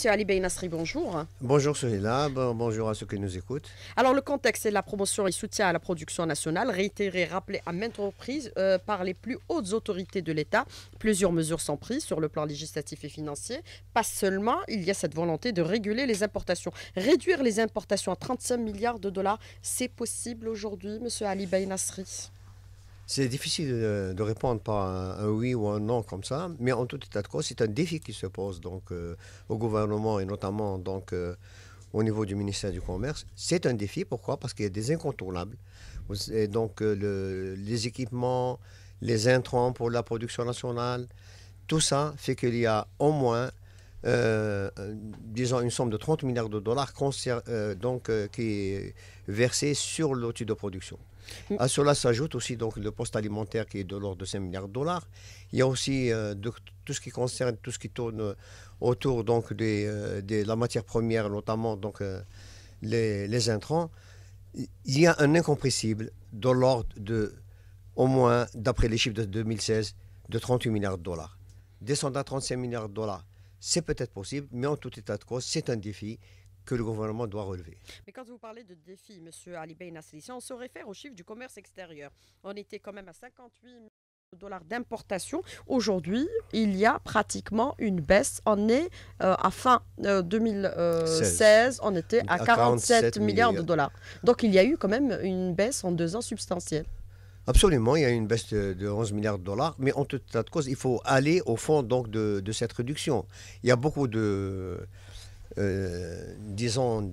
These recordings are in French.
Monsieur Ali Nasri, bonjour. Bonjour celui-là. bonjour à ceux qui nous écoutent. Alors le contexte est la promotion et soutien à la production nationale, réitéré, rappelé à maintes reprises euh, par les plus hautes autorités de l'État. Plusieurs mesures sont prises sur le plan législatif et financier. Pas seulement, il y a cette volonté de réguler les importations. Réduire les importations à 35 milliards de dollars, c'est possible aujourd'hui, Monsieur Ali Nasri. C'est difficile euh, de, répondre par un, oui ou un non comme ça, mais en tout état de cause, c'est un défi qui se pose donc euh, au gouvernement et notamment donc euh, au niveau du ministère du Commerce. C'est un défi, pourquoi Parce qu'il y a des incontournables. donc les équipements, les intrants pour la production nationale, tout ça fait qu'il y a au moins disons une somme de 30 milliards de dollars donc, qui est versée sur l'outil de production. À ah, cela s'ajoute aussi donc le poste alimentaire qui est de l'ordre de 5 milliards de dollars. Il y a aussi euh, tout ce qui concerne tout ce qui tourne euh, autour donc de euh, la matière première, notamment donc les, intrants. Il y a un incompressible de l'ordre de, au moins d'après les chiffres de 2016, de 38 milliards de dollars. Descendre à 35 milliards de dollars, c'est peut-être possible, mais en tout état de cause, c'est un défi le gouvernement doit relever. Mais quand vous parlez de défi, M. Ali si on se réfère au chiffre du commerce extérieur. On était quand même à 58 de dollars d'importation. Aujourd'hui, il y a pratiquement une baisse. On est euh, à fin 2016, euh, on était à, 47, milliards, de dollars. Donc il y a eu quand même une baisse en deux ans substantielle. Absolument, il y a une baisse de, 11 milliards de dollars, mais en tout cas de cause, il faut aller au fond donc de, de cette réduction. Il y a beaucoup de, euh, disons,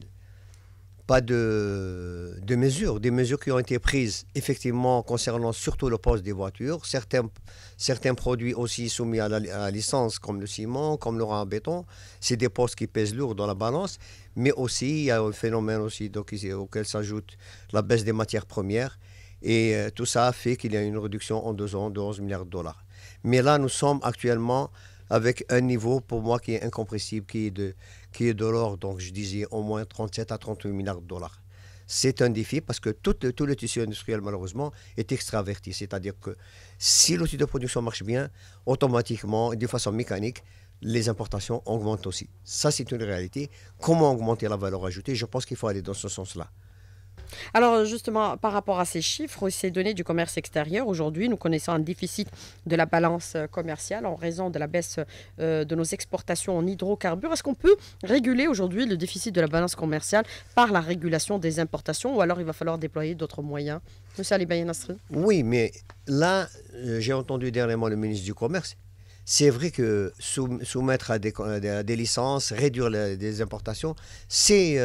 pas de, de, mesures, des mesures qui ont été prises effectivement concernant surtout le poste des voitures, certains, certains produits aussi soumis à la, licence comme le ciment, comme le en béton, c'est des postes qui pèsent lourd dans la balance, mais aussi il y a un phénomène aussi donc, auquel s'ajoute la baisse des matières premières et euh, tout ça fait qu'il y a une réduction en deux ans de 11 milliards de dollars. Mais là nous sommes actuellement avec un niveau pour moi qui est incompressible, qui est de qui est de l'or, donc je disais, au moins 37 à 38 milliards de dollars. C'est un défi parce que tout tout le tissu industriel, malheureusement, est extraverti. C'est-à-dire que si l'outil de production marche bien, automatiquement, de façon mécanique, les importations augmentent aussi. Ça, c'est une réalité. Comment augmenter la valeur ajoutée Je pense qu'il faut aller dans ce sens-là. Alors justement, par rapport à ces chiffres, ces données du commerce extérieur, aujourd'hui, nous connaissons un déficit de la balance euh, commerciale en raison de la baisse euh, de nos exportations en hydrocarbures. Est-ce qu'on peut réguler aujourd'hui le déficit de la balance commerciale par la régulation des importations ou alors il va falloir déployer d'autres moyens Monsieur Ali Oui, mais là, euh, j'ai entendu dernièrement le ministre du Commerce. C'est vrai que soumettre à des, licences, réduire les, importations, c'est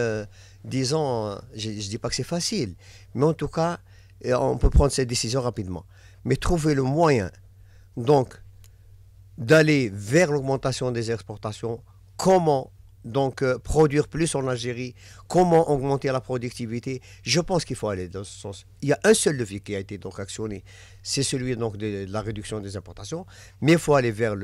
disons, je ne dis pas que c'est facile, mais en tout cas, euh, on peut prendre cette décision rapidement. Mais trouver le moyen, donc, d'aller vers l'augmentation des exportations, comment donc euh, produire plus en Algérie, comment augmenter la productivité. Je pense qu'il faut aller dans ce sens. Il y a un seul levier qui a été donc actionné, c'est celui donc de, la réduction des importations, mais il faut aller vers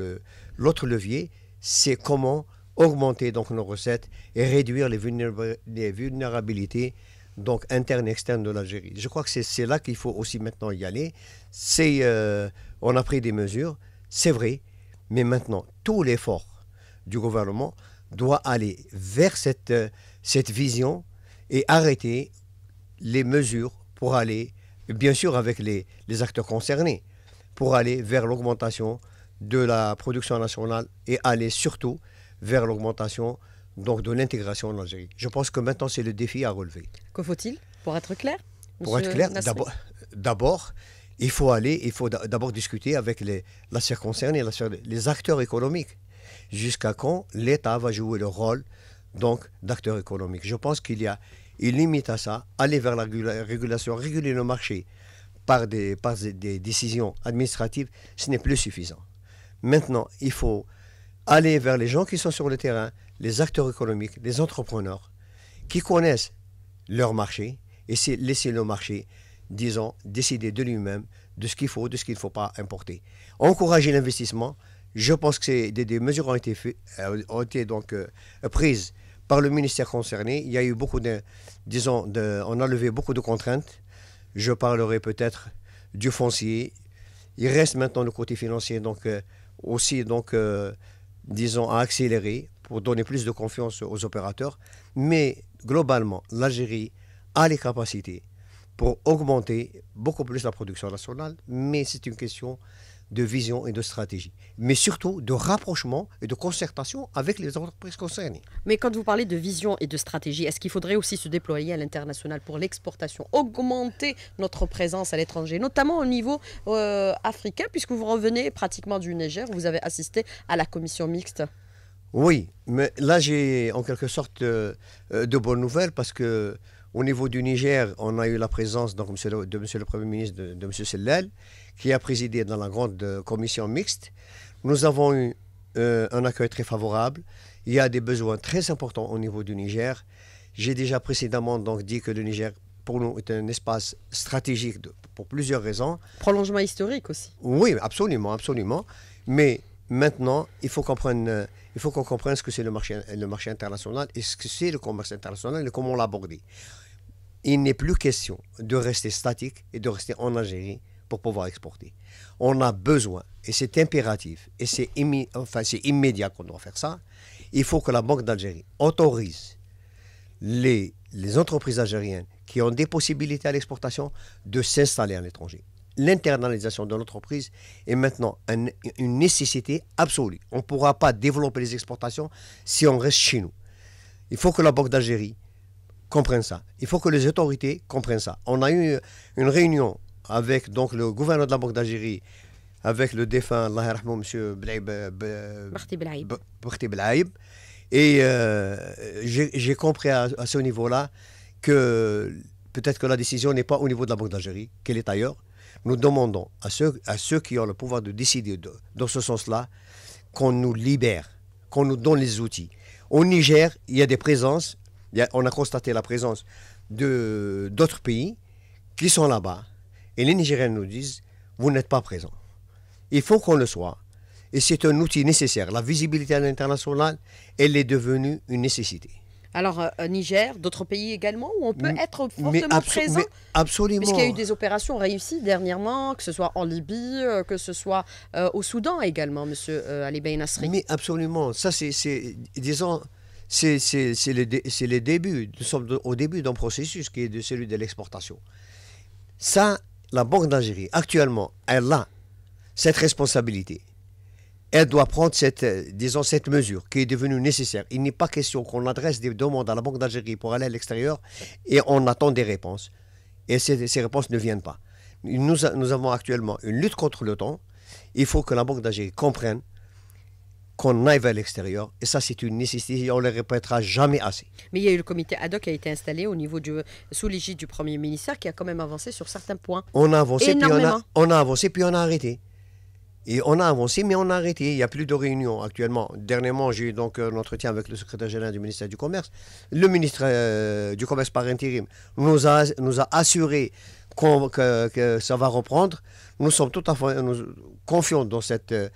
l'autre levier, c'est comment augmenter donc nos recettes et réduire les, vulnérabilités donc interne et externes de l'Algérie. Je crois que c'est là qu'il faut aussi maintenant y aller. C'est euh, on a pris des mesures, c'est vrai, mais maintenant tout l'effort du gouvernement doit aller vers cette, euh, cette vision et arrêter les mesures pour aller, bien sûr avec les, les acteurs concernés, pour aller vers l'augmentation de la production nationale et aller surtout vers l'augmentation donc de l'intégration en Algérie. Je pense que maintenant, c'est le défi à relever. Que faut-il pour être clair Pour être clair, d'abord, il faut aller, il faut d'abord discuter avec les, la circoncerne et les acteurs économiques. Jusqu'à quand l'État va jouer le rôle donc d'acteur économique Je pense qu'il y a, il limite à ça, aller vers la régulation, réguler le marché par des, par des décisions administratives, ce n'est plus suffisant. Maintenant, il faut aller vers les gens qui sont sur le terrain, les acteurs économiques, les entrepreneurs, qui connaissent leur marché, et laisser le marché, disons, décider de lui-même de ce qu'il faut, de ce qu'il ne faut pas importer. Encourager l'investissement, je pense que des, mesures ont été, euh, été euh, prises par le ministère concerné. Il y a eu beaucoup de, disons, de, on a levé beaucoup de contraintes. Je parlerai peut-être du foncier. Il reste maintenant le côté financier, donc euh, aussi, donc, disons, à accélérer pour donner plus de confiance aux opérateurs. Mais globalement, l'Algérie a les capacités pour augmenter beaucoup plus la production nationale, mais c'est une question de vision et de stratégie, mais surtout de rapprochement et de concertation avec les entreprises concernées. Mais quand vous parlez de vision et de stratégie, est-ce qu'il faudrait aussi se déployer à l'international pour l'exportation, augmenter notre présence à l'étranger, notamment au niveau euh, africain, puisque vous revenez pratiquement du Niger, vous avez assisté à la commission mixte Oui, mais là j'ai en quelque sorte euh, euh, de bonnes nouvelles parce que au niveau du Niger, on a eu la présence donc, de M. le Premier ministre, de, M. Sellel, qui a présidé dans la grande euh, commission mixte. Nous avons eu euh, un accueil très favorable. Il y a des besoins très importants au niveau du Niger. J'ai déjà précédemment donc, dit que le Niger, pour nous, est un espace stratégique pour plusieurs raisons. Prolongement historique aussi. Oui, absolument, absolument. Mais maintenant, il faut qu'on comprenne, euh, il faut qu'on comprenne ce que c'est le marché, le marché international et ce que c'est le commerce international et comment l'aborder il n'est plus question de rester statique et de rester en Algérie pour pouvoir exporter. On a besoin, et c'est impératif, et c'est immédiat qu'on doit faire ça, il faut que la Banque d'Algérie autorise les, entreprises algériennes qui ont des possibilités à l'exportation de s'installer à l'étranger. L'internalisation de l'entreprise est maintenant une nécessité absolue. On ne pourra pas développer les exportations si on reste chez nous. Il faut que la Banque d'Algérie comprennent ça. Il faut que les autorités comprennent ça. On a eu une réunion avec donc, le gouverneur de la Banque d'Algérie, avec le défunt, Allah M. Bakhti Belaïb. Et euh, j'ai compris à, ce niveau-là que peut-être que la décision n'est pas au niveau de la Banque d'Algérie, qu'elle est ailleurs. Nous demandons à ceux, à ceux qui ont le pouvoir de décider dans ce sens-là qu'on nous libère, qu'on nous donne les outils. Au Niger, il y a des présences on a constaté la présence de, d'autres pays qui sont là-bas. Et les Nigériens nous disent, vous n'êtes pas présents. Il faut qu'on le soit. Et c'est un outil nécessaire. La visibilité à l'international, elle est devenue une nécessité. Alors, euh, euh, Niger, d'autres pays également, où on peut être fortement mais présent mais Absolument. Puisqu'il y a eu des opérations réussies dernièrement, que ce soit en Libye, euh, que ce soit au Soudan également, M. Ali Nasri. Mais absolument. Ça, c'est, c'est disons, c'est le, début, Nous sommes au début d'un processus qui est de celui de l'exportation. Ça, la Banque d'Algérie, actuellement, elle a cette responsabilité. Elle doit prendre cette, euh, disons, cette mesure qui est devenue nécessaire. Il n'est pas question qu'on adresse des demandes à la Banque d'Algérie pour aller à l'extérieur et on attend des réponses. Et ces, réponses ne viennent pas. Nous, nous avons actuellement une lutte contre le temps. Il faut que la Banque d'Algérie comprenne qu'on aille vers l'extérieur. Et ça, c'est une nécessité on ne le répétera jamais assez. Mais il y a eu le comité ad hoc qui a été installé au niveau sous l'égide du Premier ministère qui a quand même avancé sur certains points. On a avancé, puis on a, on a, avancé, puis on a arrêté. Et on a avancé, mais on a arrêté. Il n'y a plus de réunions actuellement. Dernièrement, j'ai eu donc un entretien avec le secrétaire général du ministère du Commerce. Le ministre euh, du Commerce par intérim nous a, nous a assuré que, ça va reprendre. Nous sommes tout à fait nous, confiants dans cette... Euh,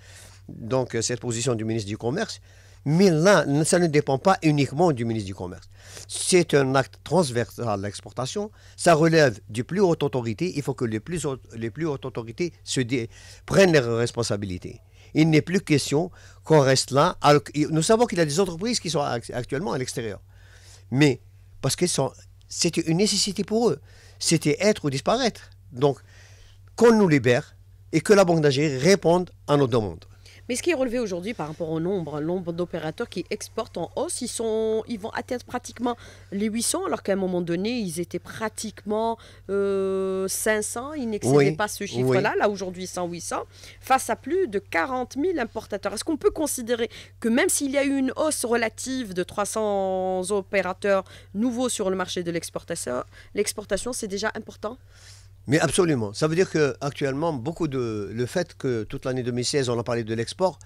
donc euh, cette position du ministre du Commerce. Mais là, ça ne dépend pas uniquement du ministre du Commerce. C'est un acte transversal à l'exportation. Ça relève du plus hautes autorités. Il faut que les plus, hautes, autorités se prennent leurs responsabilités. Il n'est plus question qu'on reste là. nous savons qu'il y a des entreprises qui sont actuellement à l'extérieur. Mais parce que c'était une nécessité pour eux. C'était être ou disparaître. Donc, qu'on nous libère et que la Banque d'Algérie réponde à nos demandes. Mais ce qui est relevé aujourd'hui par rapport au nombre, nombre d'opérateurs qui exportent en hausse, ils, sont, ils vont atteindre pratiquement les 800, alors qu'à un moment donné, ils étaient pratiquement 500. Euh, ils n'excédaient pas ce chiffre-là. Là, aujourd'hui, 100, 800, face à plus de 40 000 importateurs. Est-ce qu'on peut considérer que même s'il y a eu une hausse relative de 300 opérateurs nouveaux sur le marché de l'exportation, l'exportation, c'est déjà important mais absolument. Ça veut dire qu'actuellement, beaucoup de. Le fait que toute l'année 2016, on a parlé de l'export,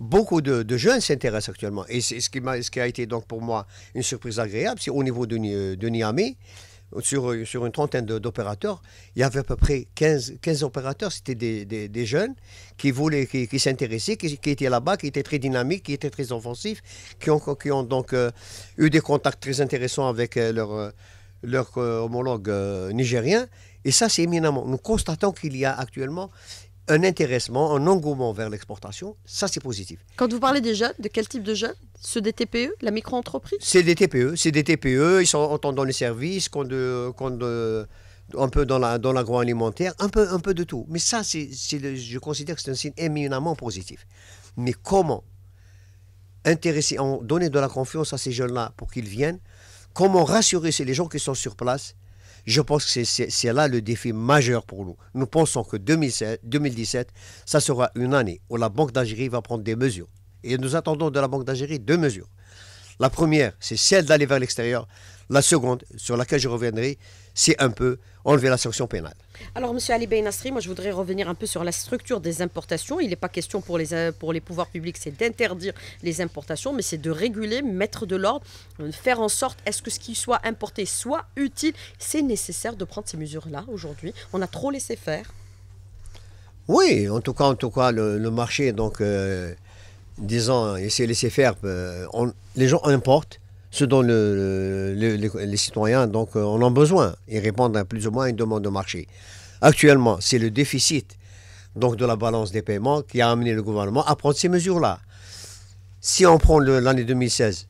beaucoup de, jeunes s'intéressent actuellement. Et c'est ce qui, a, ce qui a été donc pour moi une surprise agréable, c'est au niveau de, Niamey. Sur, sur, une trentaine d'opérateurs, il y avait à peu près 15, 15 opérateurs, c'était des, des, jeunes qui voulaient, qui, s'intéressaient, qui, étaient là-bas, qui étaient très dynamiques, qui étaient très offensifs, qui ont, qui ont donc euh, eu des contacts très intéressants avec euh, leur, euh, homologue nigérien. Et ça, c'est éminemment. Nous constatons qu'il y a actuellement un intéressement, un engouement vers l'exportation. Ça, c'est positif. Quand vous parlez des jeunes, de quel type de jeunes Ceux des TPE, la micro-entreprise C'est des TPE. C'est des TPE. Ils sont autant dans les services de, de, un peu dans l'agroalimentaire, la, dans un, peu, un peu de tout. Mais ça, c'est je considère que c'est un signe éminemment positif. Mais comment intéresser, en donner de la confiance à ces jeunes-là pour qu'ils viennent Comment rassurer les gens qui sont sur place je pense que c'est là le défi majeur pour nous. Nous pensons que 2017, ça sera une année où la Banque d'Algérie va prendre des mesures. Et nous attendons de la Banque d'Algérie deux mesures. La première, c'est celle d'aller vers l'extérieur. La seconde, sur laquelle je reviendrai, c'est un peu enlever la sanction pénale. Alors, M. Ali Beynastri, moi, je voudrais revenir un peu sur la structure des importations. Il n'est pas question pour les, euh, pour les pouvoirs publics, c'est d'interdire les importations, mais c'est de réguler, mettre de l'ordre, euh, faire en sorte, est-ce que ce qui soit importé soit utile C'est nécessaire de prendre ces mesures-là aujourd'hui. On a trop laissé faire. Oui, en tout cas, en tout cas le, marché, donc, euh, disons, il s'est laissé faire. on, les gens importent ce dont les, citoyens donc, euh, en ont besoin et répondent à plus ou moins une demande de marché. Actuellement, c'est le déficit donc, de la balance des paiements qui a amené le gouvernement à prendre ces mesures-là. Si on prend l'année 2016,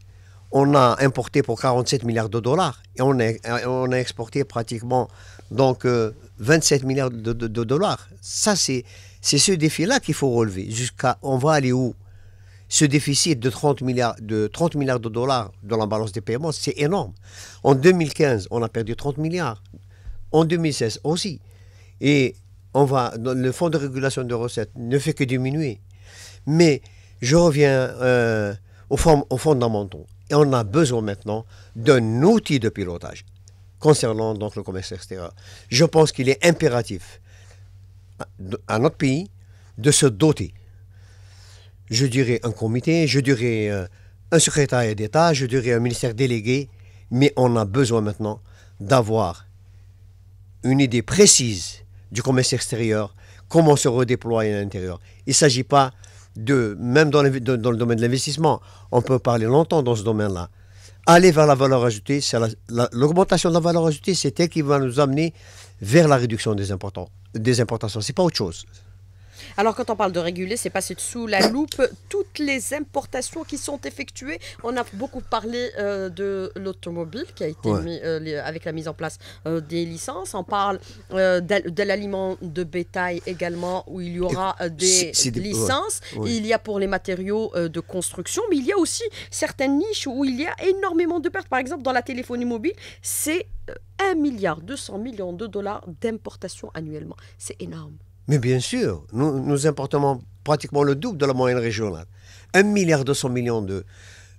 on a importé pour 47 milliards de dollars et on a, exporté pratiquement donc 27 euh, milliards de, dollars. Ça, c'est ce défi-là qu'il faut relever. Jusqu'à, on va aller où ce déficit de 30 milliards de, 30 milliards de dollars dans la balance des paiements, c'est énorme. En 2015, on a perdu 30 milliards. En 2016 aussi. Et on va, le fonds de régulation de recettes ne fait que diminuer. Mais je reviens euh, aux, fondamentaux. Et on a besoin maintenant d'un outil de pilotage concernant donc le commerce extérieur. Je pense qu'il est impératif à notre pays de se doter je dirais un comité, je dirais euh, un secrétaire d'État, je dirais un ministère délégué, mais on a besoin maintenant d'avoir une idée précise du commerce extérieur, comment se redéployer à l'intérieur. Il ne s'agit pas de, même dans le, domaine de l'investissement, on peut parler longtemps dans ce domaine-là. Aller vers la valeur ajoutée, c'est l'augmentation de la valeur ajoutée, c'est elle qui va nous amener vers la réduction des, des importations. Ce n'est pas autre chose. Alors, quand on parle de réguler, c'est passer sous la loupe toutes les importations qui sont effectuées. On a beaucoup parlé euh, de l'automobile qui a été mis euh, avec la mise en place euh, des licences. On parle de l'aliment de bétail également où il y aura des, licences. Il y a pour les matériaux de construction, mais il y a aussi certaines niches où il y a énormément de pertes. Par exemple, dans la téléphonie mobile, c'est 1 milliard 200 millions de dollars d'importation annuellement. C'est énorme. Mais bien sûr, nous, importons pratiquement le double de la moyenne régionale. 1 milliard 200 millions de,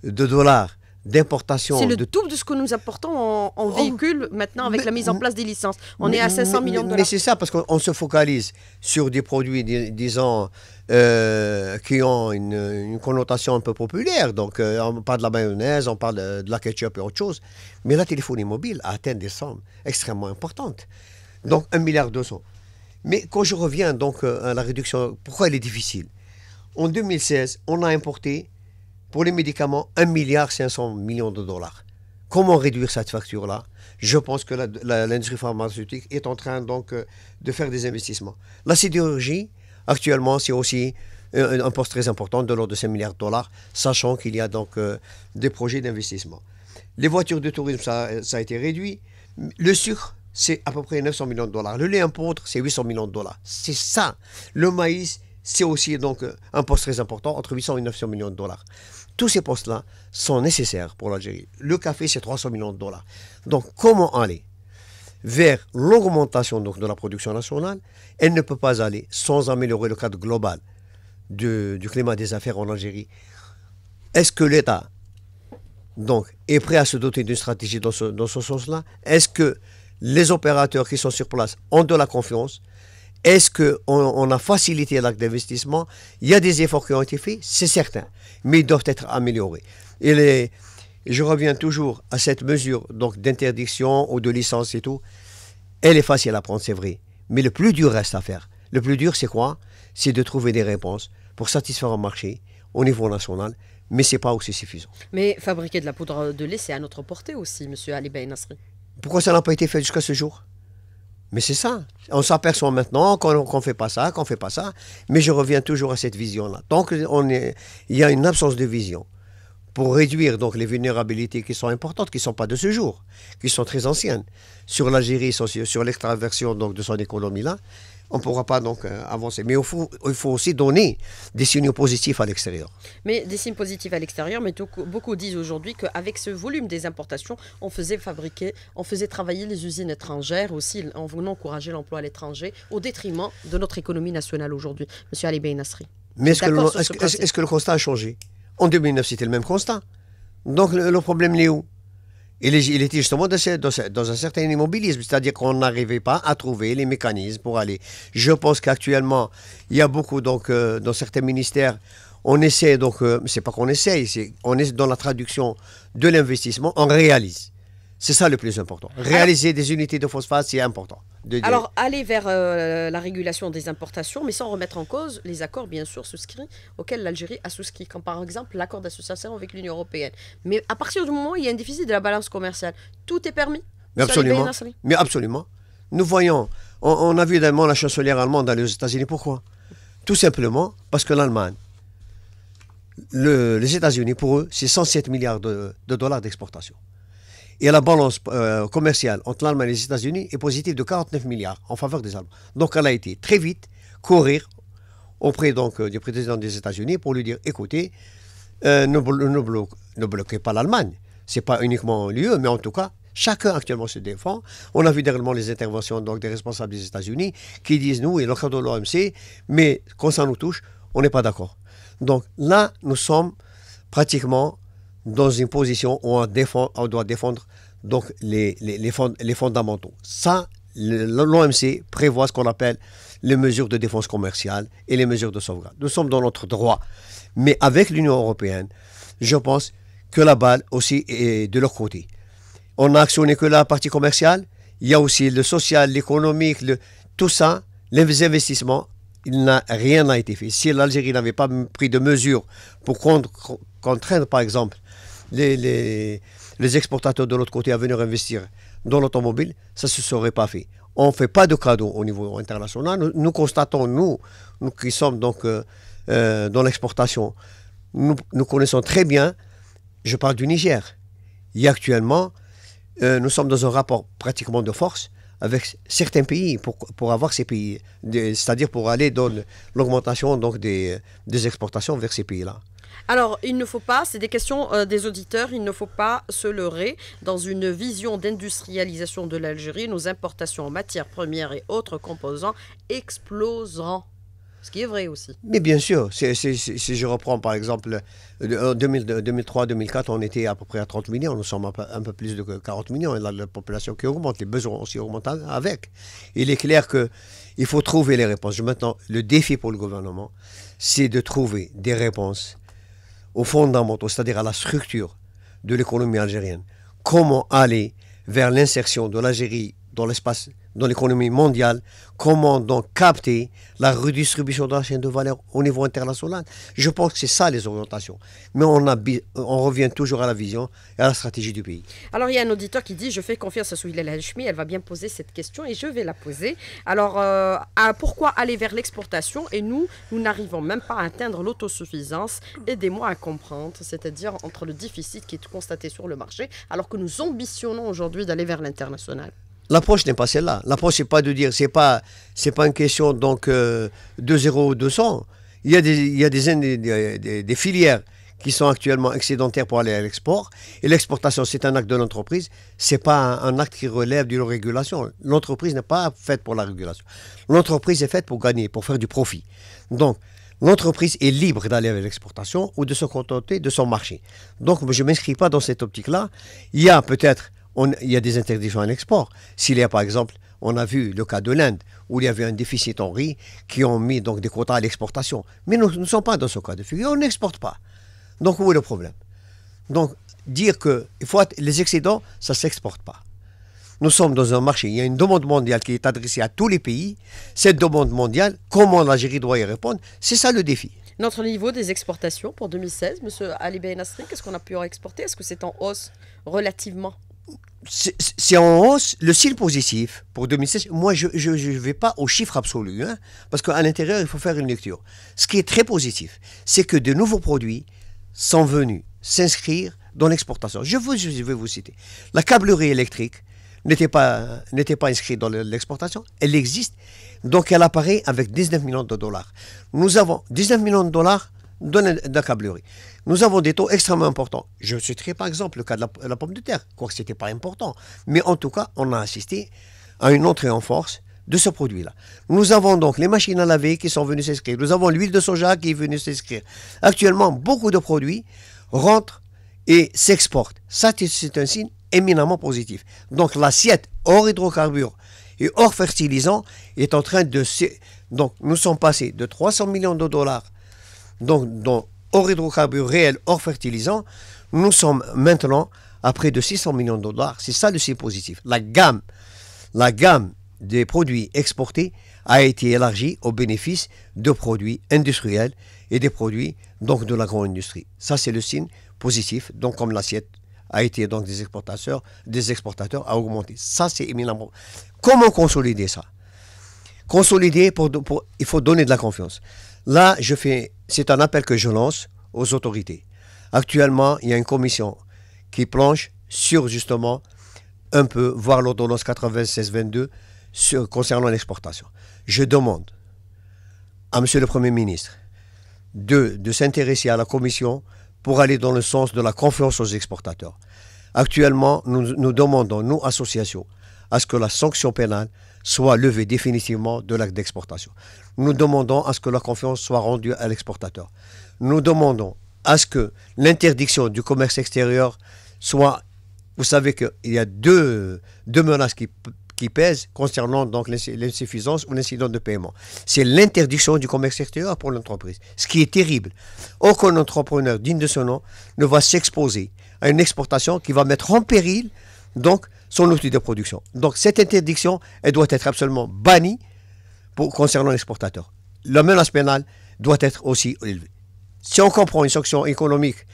de dollars d'importation. C'est le de... double de ce que nous importons en, oh, véhicule maintenant avec la mise en place des licences. On est à 500 millions de dollars. Mais c'est ça, parce qu'on se focalise sur des produits, disons, euh, qui ont une, connotation un peu populaire. Donc, euh, on parle de la mayonnaise, on parle de, la ketchup et autre chose. Mais la téléphonie mobile a atteint des sommes extrêmement importantes. Donc, 1 milliard 200. Mais quand je reviens donc euh, à la réduction, pourquoi elle est difficile En 2016, on a importé pour les médicaments 1,5 milliard de dollars. Comment réduire cette facture-là Je pense que l'industrie pharmaceutique est en train donc euh, de faire des investissements. La sidérurgie, actuellement, c'est aussi euh, un poste très important de l'ordre de 5 milliards de dollars, sachant qu'il y a donc des projets d'investissement. Les voitures de tourisme, ça, a été réduit. Le sucre, c'est à peu près 900 millions de dollars. Le lait impôtre c'est 800 millions de dollars. C'est ça. Le maïs, c'est aussi donc euh, un poste très important, entre 800 et 900 millions de dollars. Tous ces postes-là sont nécessaires pour l'Algérie. Le café, c'est 300 millions de dollars. Donc, comment aller vers l'augmentation de la production nationale Elle ne peut pas aller sans améliorer le cadre global du climat des affaires en Algérie. Est-ce que l'État donc, est prêt à se doter d'une stratégie dans ce, dans ce sens-là Est-ce que les opérateurs qui sont sur place ont de la confiance Est-ce qu'on on a facilité l'acte d'investissement Il y a des efforts qui ont été faits, c'est certain, mais ils doivent être améliorés. Et je reviens toujours à cette mesure donc d'interdiction ou de licence et tout. Elle est facile à prendre, c'est vrai, mais le plus dur reste à faire. Le plus dur, c'est quoi C'est de trouver des réponses pour satisfaire un marché au niveau national, mais ce n'est pas aussi suffisant. Mais fabriquer de la poudre de lait, c'est à notre portée aussi, monsieur Ali Ben Nasri. Pourquoi ça n'a pas été fait jusqu'à ce jour Mais c'est ça. On s'aperçoit maintenant qu'on ne fait pas ça, qu'on ne fait pas ça. Mais je reviens toujours à cette vision-là. Tant il y a une absence de vision pour réduire donc les vulnérabilités qui sont importantes, qui ne sont pas de ce jour, qui sont très anciennes, sur l'Algérie, sur l'extraversion donc de son économie-là, on ne pourra pas donc euh, avancer. Mais il faut, aussi donner des signaux positifs à l'extérieur. Mais des signes positifs à l'extérieur, mais beaucoup disent aujourd'hui qu'avec ce volume des importations, on faisait fabriquer, on faisait travailler les usines étrangères aussi, en voulant encourager l'emploi à l'étranger, au détriment de notre économie nationale aujourd'hui. Monsieur Ali Beynasri. Mais est-ce que, le, est que le constat a changé En 2009, c'était le même constat. Donc le, le problème, il est où il, était justement dans, un certain immobilisme, c'est-à-dire qu'on n'arrivait pas à trouver les mécanismes pour aller. Je pense qu'actuellement, il y a beaucoup, donc, euh, dans certains ministères, on essaie, donc, euh, c'est pas qu'on essaie, on est dans la traduction de l'investissement, on réalise. C'est ça le plus important. Réaliser des unités de phosphate, c'est important. Alors, aller vers euh, la régulation des importations, mais sans remettre en cause les accords, bien sûr, souscrits auxquels l'Algérie a souscrit, comme par exemple l'accord d'association avec l'Union européenne. Mais à partir du moment où il y a un déficit de la balance commerciale, tout est permis. Mais absolument. Mais absolument. Nous voyons, on, a vu également la chancelière allemande aller aux États-Unis. Pourquoi Tout simplement parce que l'Allemagne, les États-Unis, pour eux, c'est 107 milliards de, de dollars d'exportation. Et la balance euh, commerciale entre l'Allemagne et les États-Unis est positive de 49 milliards en faveur des Allemands. Donc elle a été très vite courir auprès donc euh, du président des États-Unis pour lui dire écoutez, euh, ne, ne, bloquez pas l'Allemagne. C'est pas uniquement l'UE, mais en tout cas, chacun actuellement se défend. On a vu dernièrement les interventions donc, des responsables des États-Unis qui disent nous, et le de l'OMC, mais quand ça nous touche, on n'est pas d'accord. Donc là, nous sommes pratiquement dans une position où on, doit défendre donc les, les, les, les fondamentaux. Ça, l'OMC prévoit ce qu'on appelle les mesures de défense commerciale et les mesures de sauvegarde. Nous sommes dans notre droit. Mais avec l'Union européenne, je pense que la balle aussi est de leur côté. On n'a actionné que la partie commerciale. Il y a aussi le social, l'économique, tout ça, les investissements. Il n'a rien n'a été fait. Si l'Algérie n'avait pas pris de mesures pour contraindre, par exemple, les, les, exportateurs de l'autre côté à venir investir dans l'automobile, ça ne se serait pas fait. On ne fait pas de cadeaux au niveau international. Nous, constatons, nous, nous qui sommes donc euh, euh, dans l'exportation, nous, connaissons très bien, je parle du Niger. Et actuellement, euh, nous sommes dans un rapport pratiquement de force avec certains pays pour, avoir ces pays, c'est-à-dire pour aller dans l'augmentation donc des exportations vers ces pays-là. Alors, il ne faut pas, c'est des questions euh, des auditeurs, il ne faut pas se leurrer. Dans une vision d'industrialisation de l'Algérie, nos importations en matières premières et autres composants exploseront. Ce qui est vrai aussi. Mais bien sûr, si, je reprends par exemple, euh, en 2003-2004, on était à peu près à 30 millions, nous sommes un peu, plus de 40 millions, et la population qui augmente, les besoins aussi augmentent avec. Il est clair qu'il faut trouver les réponses. Maintenant, le défi pour le gouvernement, c'est de trouver des réponses au fondamentaux, c'est-à-dire à la structure de l'économie algérienne. Comment aller vers l'insertion de l'Algérie dans l'espace dans l'économie mondiale, comment donc capter la redistribution de la chaîne de valeur au niveau international. Je pense que c'est ça les orientations. Mais on, on revient toujours à la vision et à la stratégie du pays. Alors il y a un auditeur qui dit, je fais confiance à Souhila Hachmi, elle va bien poser cette question et je vais la poser. Alors euh, pourquoi aller vers l'exportation et nous, nous n'arrivons même pas à atteindre l'autosuffisance Aidez-moi à comprendre, c'est-à-dire entre le déficit qui est constaté sur le marché alors que nous ambitionnons aujourd'hui d'aller vers l'international. L'approche n'est pas celle-là. L'approche, n'est pas de dire, c'est pas, c'est pas une question donc euh, de 0 ou 200. Il y a des, il y a des, filières qui sont actuellement excédentaires pour aller à l'export. Et l'exportation, c'est un acte de l'entreprise. C'est pas un, acte qui relève d'une régulation. L'entreprise n'est pas faite pour la régulation. L'entreprise est faite pour gagner, pour faire du profit. Donc, l'entreprise est libre d'aller à l'exportation ou de se contenter de son marché. Donc, je ne m'inscris pas dans cette optique-là. Il y a peut-être il y a des interdictions à l'export. S'il y a, par exemple, on a vu le cas de l'Inde, où il y avait un déficit en riz, qui ont mis donc des quotas à l'exportation. Mais nous ne sommes pas dans ce cas de figure, on n'exporte pas. Donc où est le problème Donc dire que faut les excédents, ça ne s'exporte pas. Nous sommes dans un marché, il y a une demande mondiale qui est adressée à tous les pays. Cette demande mondiale, comment l'Algérie doit y répondre C'est ça le défi. Notre niveau des exportations pour 2016, M. Ali nastri qu'est-ce qu'on a pu exporter Est-ce que c'est en hausse relativement c'est en hausse. Le style positif pour 2016, moi, je ne vais pas au chiffre absolu, hein, parce qu'à l'intérieur, il faut faire une lecture. Ce qui est très positif, c'est que de nouveaux produits sont venus s'inscrire dans l'exportation. Je, vais vous citer. La câblerie électrique n'était pas, pas inscrite dans l'exportation. Elle existe. Donc, elle apparaît avec 19 millions de dollars. Nous avons 19 millions de dollars de de la câblerie. Nous avons des taux extrêmement importants. Je citerai par exemple le cas de la, pomme de terre, quoique ce n'était pas important. Mais en tout cas, on a assisté à une entrée en force de ce produit-là. Nous avons donc les machines à laver qui sont venues s'inscrire. Nous avons l'huile de soja qui est venue s'inscrire. Actuellement, beaucoup de produits rentrent et s'exportent. Ça, c'est un signe éminemment positif. Donc l'assiette hors hydrocarbures et hors fertilisant est en train de... Donc nous sommes passés de 300 millions de dollars donc, dans hors hydrocarbures réels, hors fertilisants, nous sommes maintenant à près de 600 millions de dollars. C'est ça le signe positif. La gamme, la gamme des produits exportés a été élargie au bénéfice de produits industriels et des produits donc de l'agro-industrie. Ça, c'est le signe positif. Donc, comme l'assiette a été donc des exportateurs, des exportateurs a augmenté. Ça, c'est éminemment. Comment consolider ça Consolider, pour, il faut donner de la confiance. Là, je fais, c'est un appel que je lance aux autorités. Actuellement, il y a une commission qui planche sur justement un peu voir l'ordonnance 9622 concernant l'exportation. Je demande à Monsieur le Premier ministre de, de s'intéresser à la commission pour aller dans le sens de la confiance aux exportateurs. Actuellement, nous, nous demandons, nous, associations, à ce que la sanction pénale soit levée définitivement de l'acte d'exportation. Nous demandons à ce que la confiance soit rendue à l'exportateur. Nous demandons à ce que l'interdiction du commerce extérieur soit... Vous savez qu'il y a deux, deux menaces qui, pèsent concernant l'insuffisance ou l'incident de paiement. C'est l'interdiction du commerce extérieur pour l'entreprise, ce qui est terrible. Aucun entrepreneur digne de ce nom ne va s'exposer à une exportation qui va mettre en péril donc son outil de production. Donc cette interdiction, elle doit être absolument bannie pour, concernant l'exportateur. La menace pénale doit être aussi élevée. Si on comprend une sanction économique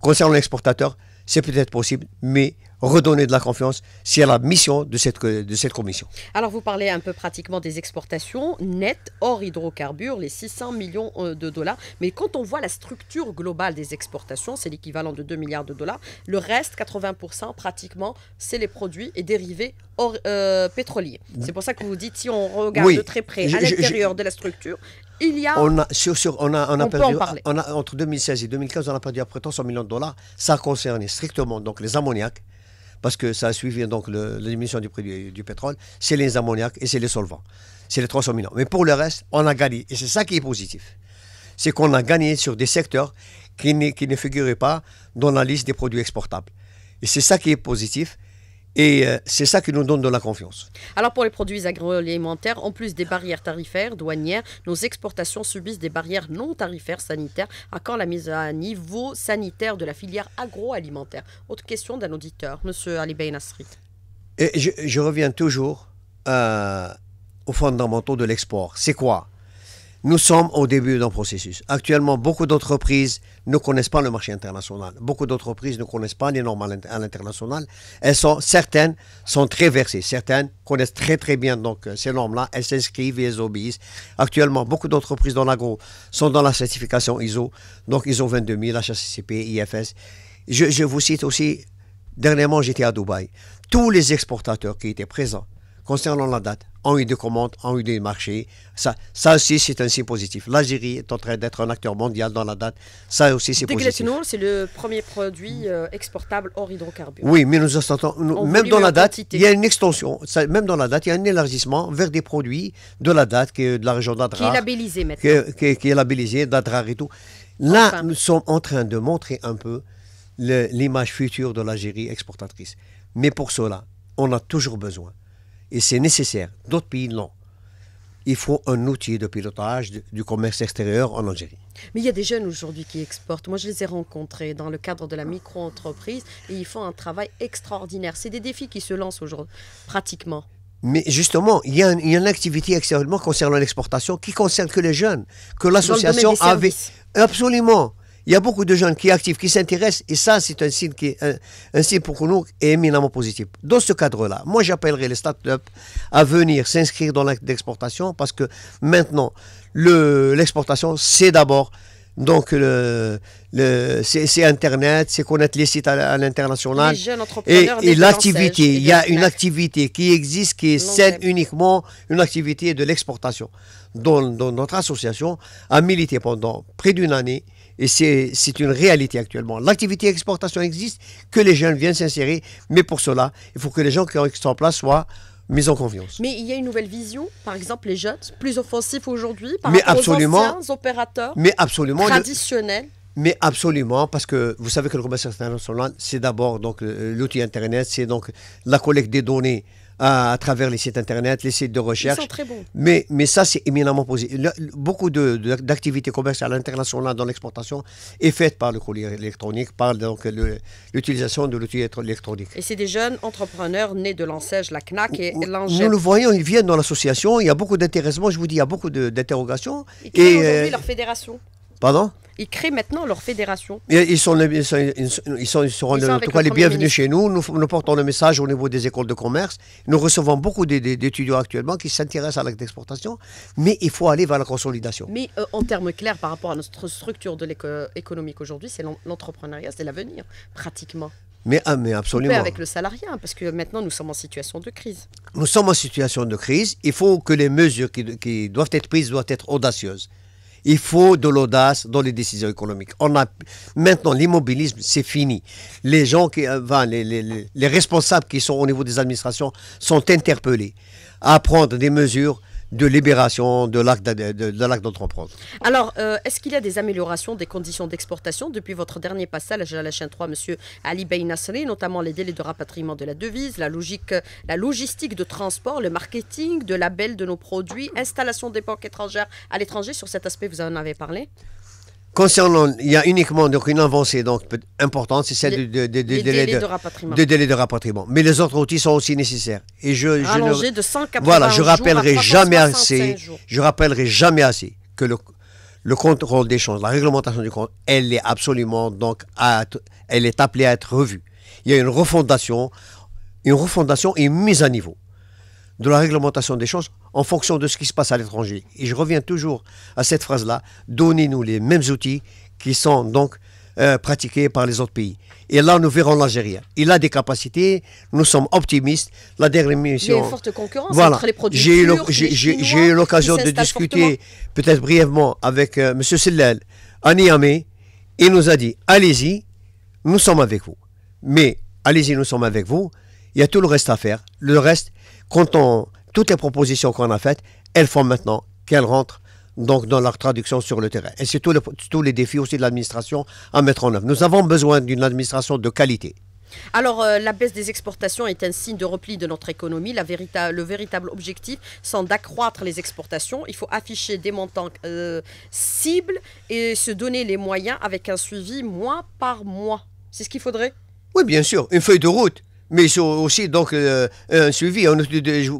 concernant l'exportateur, c'est peut-être possible, mais redonner de la confiance, c'est la mission de cette, de cette commission. Alors vous parlez un peu pratiquement des exportations nettes hors hydrocarbures, les 600 millions euh, de dollars. Mais quand on voit la structure globale des exportations, c'est l'équivalent de 2 milliards de dollars. Le reste, 80% pratiquement, c'est les produits et dérivés hors euh, pétroliers. C'est pour ça que vous dites, si on regarde de très près à l'intérieur de la structure, il y a... On a, perdu, entre 2016 et 2015, on a perdu à peu près 100 millions de dollars. Ça concernait strictement donc les ammoniaques parce que ça a suivi donc diminution du prix du, pétrole, c'est les ammoniacs et c'est les solvants. C'est les 300 millions. Mais pour le reste, on a gagné. Et c'est ça qui est positif. C'est qu'on a gagné sur des secteurs qui qui ne figuraient pas dans la liste des produits exportables. Et c'est ça qui est positif. Et euh, c'est ça qui nous donne de la confiance. Alors pour les produits agroalimentaires, en plus des barrières tarifaires, douanières, nos exportations subissent des barrières non tarifaires sanitaires. À quand la mise à niveau sanitaire de la filière agroalimentaire Autre question d'un auditeur, Monsieur Ali Beynasri. Et je, reviens toujours euh, aux fondamentaux de l'export. C'est quoi nous sommes au début d'un processus. Actuellement, beaucoup d'entreprises ne connaissent pas le marché international. Beaucoup d'entreprises ne connaissent pas les normes à l'international. Elles sont, certaines sont très versées. Certaines connaissent très très bien donc euh, ces normes-là. Elles s'inscrivent et elles obéissent. Actuellement, beaucoup d'entreprises dans l'agro sont dans la certification ISO. Donc ISO 22000, HACCP, IFS. je vous cite aussi, dernièrement, j'étais à Dubaï. Tous les exportateurs qui étaient présents Concernant la date, en eu des commandes, en eu des marchés. Ça, ça aussi, c'est un signe positif. L'Algérie est en train d'être un acteur mondial dans la date. Ça aussi, c'est positif. c'est le premier produit euh, exportable hors hydrocarbures. Oui, mais nous, même dans la date, il y a une extension. même dans la date, il y a un élargissement vers des produits de la date, qui de la région d'Adrar. Qui est labellisé maintenant. Qui est, labellisé, d'Adrar et tout. Là, nous sommes en train de montrer un peu l'image future de l'Algérie exportatrice. Mais pour cela, on a toujours besoin et c'est nécessaire. D'autres pays non. Il faut un outil de pilotage du commerce extérieur en Algérie. Mais il y a des jeunes aujourd'hui qui exportent. Moi, je les ai rencontrés dans le cadre de la micro-entreprise et ils font un travail extraordinaire. C'est des défis qui se lancent aujourd'hui, pratiquement. Mais justement, il y a, une, il y a une activité extérieurement concernant l'exportation qui concerne que les jeunes, que l'association avait. Absolument il y a beaucoup de jeunes qui sont actifs, qui s'intéressent, et ça, c'est un signe qui un, pour nous est éminemment positif. Dans ce cadre-là, moi, j'appellerai les startups à venir s'inscrire dans d'exportation parce que maintenant, l'exportation, c'est d'abord donc, le, c'est Internet, c'est connaître les sites à, l'international. Et, et l'activité, il y a une activité qui existe, qui est saine uniquement, une activité de l'exportation. Dont, dont, notre association a milité pendant près d'une année et c'est une réalité actuellement. L'activité exportation existe, que les jeunes viennent s'insérer, mais pour cela, il faut que les gens qui sont en place soient mis en confiance. Mais il y a une nouvelle vision, par exemple les jeunes, plus offensifs aujourd'hui, par rapport aux anciens opérateurs mais absolument, traditionnels. Mais absolument, parce que vous savez que le commerce international, c'est d'abord donc euh, l'outil Internet, c'est donc la collecte des données à, travers les sites internet, les sites de recherche. Ils sont très bons. Mais, mais ça, c'est éminemment positif. beaucoup d'activités de, commerciales internationales dans l'exportation est faite par le courrier électronique, par l'utilisation de l'outil électronique. Et c'est des jeunes entrepreneurs nés de l'enseigne la CNAC et Nous le voyons, ils viennent dans l'association, il y a beaucoup d'intéressements, je vous dis, il y a beaucoup d'interrogations. Et, euh, aujourd'hui leur fédération Pardon ils créent maintenant leur fédération. ils, sont, ils, sont, ils, en tout cas les bienvenus chez nous. nous. portons le message au niveau des écoles de commerce. Nous recevons beaucoup d'étudiants actuellement qui s'intéressent à l'exportation, mais il faut aller vers la consolidation. Mais euh, en termes clairs, par rapport à notre structure de économique aujourd'hui, c'est l'entrepreneuriat, c'est l'avenir, pratiquement. Mais, ah, mais absolument. avec le salariat, parce que maintenant nous sommes en situation de crise. Nous sommes en situation de crise. Il faut que les mesures qui, qui doivent être prises doivent être audacieuses. Il faut de l'audace dans les décisions économiques. On a, maintenant, l'immobilisme, c'est fini. Les gens qui, euh, les, les responsables qui sont au niveau des administrations sont interpellés à prendre des mesures de libération de l'acte d'entreprendre. Alors, euh, est-ce qu'il y a des améliorations des conditions d'exportation depuis votre dernier passage à la chaîne 3, Monsieur Ali Beinassri, notamment les délais de rapatriement de la devise, la, logique, la logistique de transport, le marketing, de label de nos produits, installation des banques étrangères à l'étranger Sur cet aspect, vous en avez parlé Concernant, il y a uniquement donc une avancée donc importante, c'est celle de, de, de, de, rapatriement. Mais les autres outils sont aussi nécessaires. Et je, ne, voilà, je rappellerai jamais assez, je rappellerai jamais assez que le, contrôle des choses la réglementation du compte, elle est absolument donc à, elle est appelée à être revue. Il y a une refondation, une refondation et une mise à niveau de la réglementation des choses en fonction de ce qui se passe à l'étranger. Et je reviens toujours à cette phrase-là, donnez-nous les mêmes outils qui sont donc euh, pratiqués par les autres pays. Et là, nous verrons l'Algérie. Il a des capacités, nous sommes optimistes. La dernière mission... Il y a une forte concurrence entre les produits J'ai eu l'occasion de discuter, peut-être brièvement, avec euh, M. Sillel, à Niamey. Il nous a dit, allez-y, nous sommes avec vous. Mais allez-y, nous sommes avec vous. Il y a tout le reste à faire. Le reste, quand on toutes les propositions qu'on a faites, elles font maintenant qu'elles rentrent donc dans leur traduction sur le terrain. Et c'est tous les défis aussi de l'administration à mettre en œuvre. Nous avons besoin d'une administration de qualité. Alors, euh, la baisse des exportations est un signe de repli de notre économie. La le véritable objectif c'est d'accroître les exportations. Il faut afficher des montants euh, cibles et se donner les moyens avec un suivi mois par mois. C'est ce qu'il faudrait Oui, bien sûr. Une feuille de route mais c'est aussi donc euh, un suivi.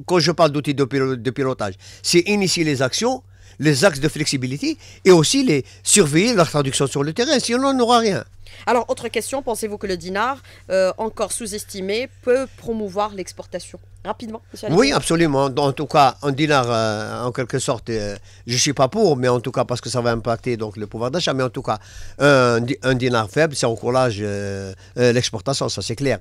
Quand je parle d'outils de pilotage, c'est initier les actions, les axes de flexibilité et aussi les surveiller leur traduction sur le terrain, sinon on n'aura rien. Alors, autre question, pensez-vous que le dinar, euh, encore sous-estimé, peut promouvoir l'exportation Rapidement, Oui, absolument. En tout cas, un dinar, euh, en quelque sorte, je ne suis pas pour, mais en tout cas, parce que ça va impacter donc, le pouvoir d'achat. Mais en tout cas, un, dinar faible, ça encourage l'exportation, ça c'est clair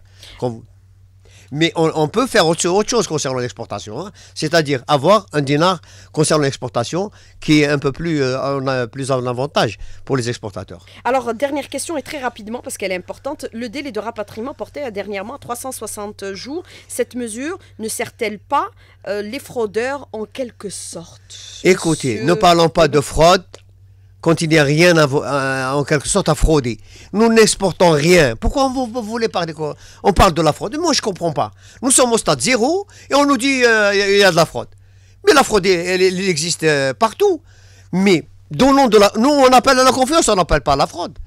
mais on, peut faire autre, chose concernant l'exportation, hein. c'est-à-dire avoir un dinar concernant l'exportation qui est un peu euh, euh, plus, en avantage pour les exportateurs. Alors, dernière question et très rapidement parce qu'elle est importante, le délai de rapatriement porté à dernièrement 360 jours, cette mesure ne sert-elle pas euh, les fraudeurs en quelque sorte Écoutez, ne parlons pas de fraude, quand il n'y a rien à, en quelque sorte à frauder. Nous n'exportons rien. Pourquoi vous, voulez parler quoi On parle de la fraude. Moi, je ne comprends pas. Nous sommes au stade zéro et on nous dit euh, il y, a de la fraude. Mais la fraude, elle, existe euh, partout. Mais nom de la... Nous, on appelle à la confiance, on n'appelle pas à la fraude.